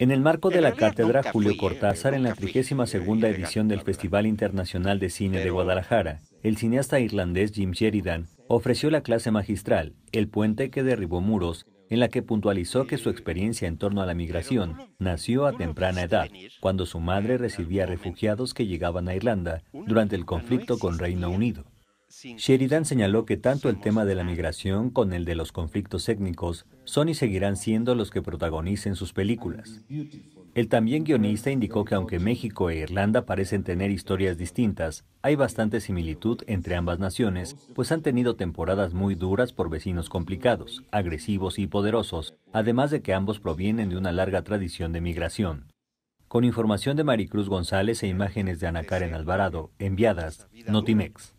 En el marco de la Cátedra Julio eh, Cortázar en la 32 edición del Festival Internacional de Cine de Guadalajara, el cineasta irlandés Jim Sheridan ofreció la clase magistral, El puente que derribó muros, en la que puntualizó que su experiencia en torno a la migración nació a temprana edad, cuando su madre recibía refugiados que llegaban a Irlanda durante el conflicto con Reino Unido. Sheridan señaló que tanto el tema de la migración con el de los conflictos étnicos son y seguirán siendo los que protagonicen sus películas. El también guionista indicó que aunque México e Irlanda parecen tener historias distintas, hay bastante similitud entre ambas naciones, pues han tenido temporadas muy duras por vecinos complicados, agresivos y poderosos, además de que ambos provienen de una larga tradición de migración. Con información de Maricruz González e imágenes de Ana Karen Alvarado, enviadas, Notimex.